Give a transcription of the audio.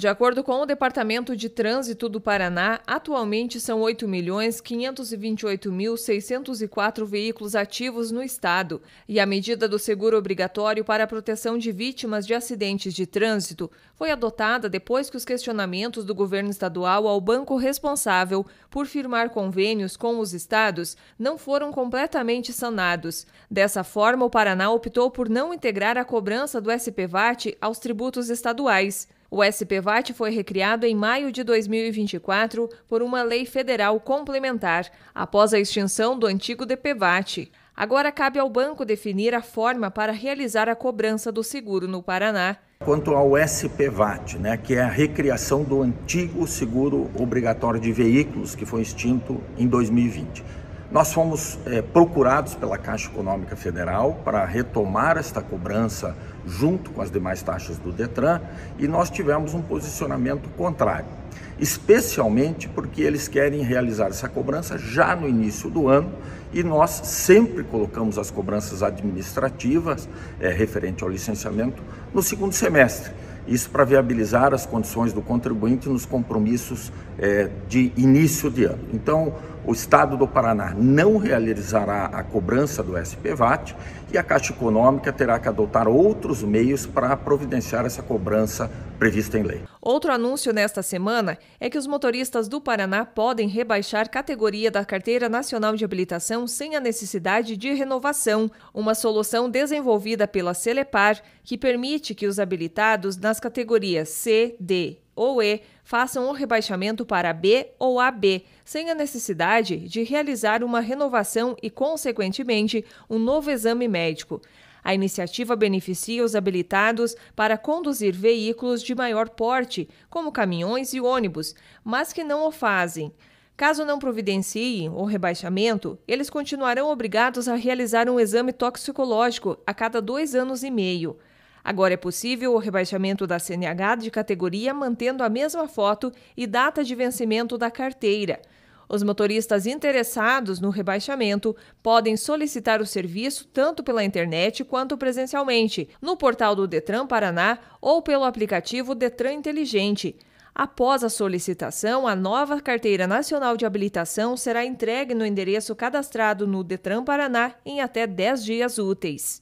De acordo com o Departamento de Trânsito do Paraná, atualmente são 8.528.604 veículos ativos no estado, e a medida do seguro obrigatório para a proteção de vítimas de acidentes de trânsito foi adotada depois que os questionamentos do governo estadual ao banco responsável por firmar convênios com os estados não foram completamente sanados. Dessa forma, o Paraná optou por não integrar a cobrança do SPVAT aos tributos estaduais. O SPVAT foi recriado em maio de 2024 por uma lei federal complementar, após a extinção do antigo DPVAT. Agora cabe ao banco definir a forma para realizar a cobrança do seguro no Paraná. Quanto ao SPVAT, né, que é a recriação do antigo seguro obrigatório de veículos que foi extinto em 2020. Nós fomos é, procurados pela Caixa Econômica Federal para retomar esta cobrança junto com as demais taxas do Detran e nós tivemos um posicionamento contrário, especialmente porque eles querem realizar essa cobrança já no início do ano e nós sempre colocamos as cobranças administrativas é, referente ao licenciamento no segundo semestre. Isso para viabilizar as condições do contribuinte nos compromissos é, de início de ano. Então, o Estado do Paraná não realizará a cobrança do SPVAT e a Caixa Econômica terá que adotar outros meios para providenciar essa cobrança prevista em lei. Outro anúncio nesta semana é que os motoristas do Paraná podem rebaixar categoria da Carteira Nacional de Habilitação sem a necessidade de renovação, uma solução desenvolvida pela Celepar que permite que os habilitados nas categorias C, D ou E façam o rebaixamento para B ou AB, sem a necessidade de realizar uma renovação e, consequentemente, um novo exame médico. A iniciativa beneficia os habilitados para conduzir veículos de maior porte, como caminhões e ônibus, mas que não o fazem. Caso não providenciem o rebaixamento, eles continuarão obrigados a realizar um exame toxicológico a cada dois anos e meio. Agora é possível o rebaixamento da CNH de categoria mantendo a mesma foto e data de vencimento da carteira. Os motoristas interessados no rebaixamento podem solicitar o serviço tanto pela internet quanto presencialmente, no portal do Detran Paraná ou pelo aplicativo Detran Inteligente. Após a solicitação, a nova Carteira Nacional de Habilitação será entregue no endereço cadastrado no Detran Paraná em até 10 dias úteis.